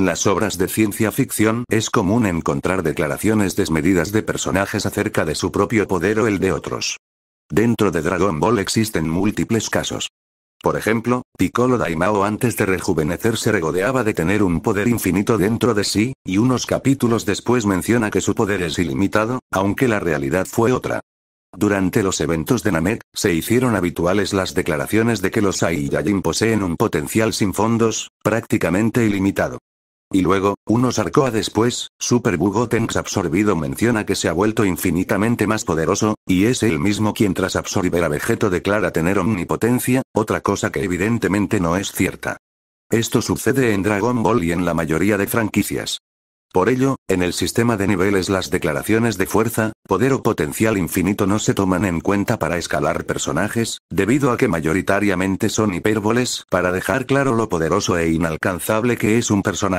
En las obras de ciencia ficción es común encontrar declaraciones desmedidas de personajes acerca de su propio poder o el de otros. Dentro de Dragon Ball existen múltiples casos. Por ejemplo, Piccolo Daimao antes de rejuvenecer se regodeaba de tener un poder infinito dentro de sí, y unos capítulos después menciona que su poder es ilimitado, aunque la realidad fue otra. Durante los eventos de Namek, se hicieron habituales las declaraciones de que los Saiyajin poseen un potencial sin fondos, prácticamente ilimitado. Y luego, unos arcoa después, Super Bugotenks absorbido menciona que se ha vuelto infinitamente más poderoso, y es él mismo quien tras absorber a Vegeto declara tener omnipotencia, otra cosa que evidentemente no es cierta. Esto sucede en Dragon Ball y en la mayoría de franquicias. Por ello, en el sistema de niveles las declaraciones de fuerza, poder o potencial infinito no se toman en cuenta para escalar personajes, debido a que mayoritariamente son hipérboles para dejar claro lo poderoso e inalcanzable que es un personaje.